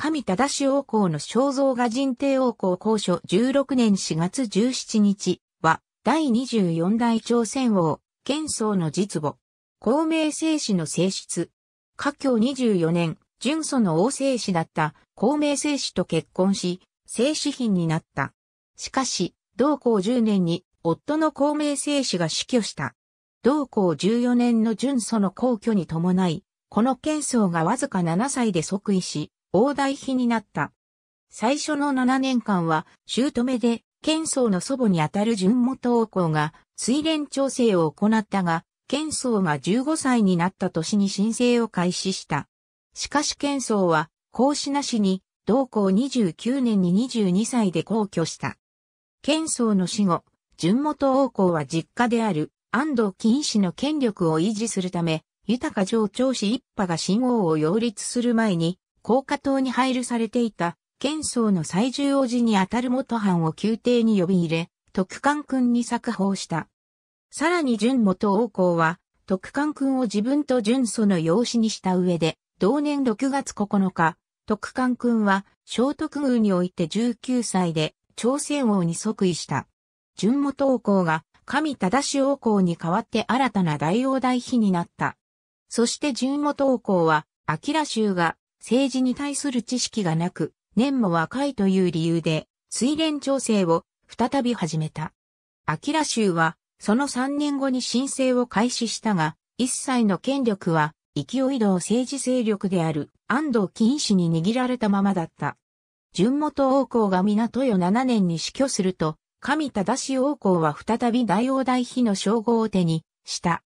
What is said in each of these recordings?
神忠王公の肖像画人帝王公公書16年4月17日は、第24代朝鮮王、玄宗の実母、孔明聖子の正室、家境24年、純祖の王聖子だった孔明聖子と結婚し、聖子妃になった。しかし、同公10年に夫の孔明聖子が死去した。同公14年の純祖の皇居に伴い、この剣宗がわずか7歳で即位し、大台妃になった。最初の7年間は、姑で、剣宗の祖母にあたる順元王公が、水連調整を行ったが、剣宗が15歳になった年に申請を開始した。しかし剣宗は、孔子なしに、同校29年に22歳で皇居した。剣宗の死後、順元王公は実家である安藤金氏の権力を維持するため、豊か上長子一派が新王を擁立する前に、高架島に配慮されていた、剣僧の最重要時にあたる元藩を宮廷に呼び入れ、徳官君に作法した。さらに純元王公は、徳官君を自分と純祖の養子にした上で、同年6月9日、徳官君は、聖徳宮において19歳で、朝鮮王に即位した。純元王公が、神忠王公に代わって新たな大王代妃になった。そして準元王公は、明州が政治に対する知識がなく、年も若いという理由で、水連調整を再び始めた。アキラ州は、その3年後に申請を開始したが、一切の権力は、勢い道政治勢力である安藤金氏に握られたままだった。純元王公が港よ7年に死去すると、神忠氏王公は再び大王大妃の称号を手にした。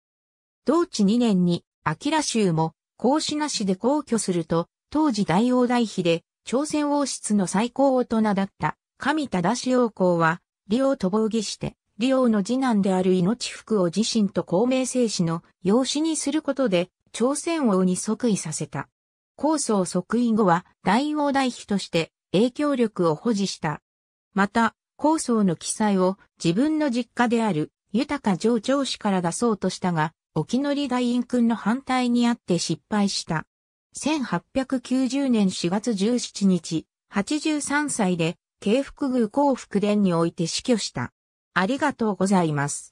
同治2年に、アキラ州も、孔子なしで皇居すると、当時大王大妃で、朝鮮王室の最高大人だった、上氏王公は、李王と防御して、李王の次男である命福を自身と公明正史の養子にすることで、朝鮮王に即位させた。高宗即位後は、大王大妃として影響力を保持した。また、高宗の記載を自分の実家である豊か上長氏から出そうとしたが、沖のり大院君の反対にあって失敗した。1890年4月17日、83歳で、慶福宮幸福殿において死去した。ありがとうございます。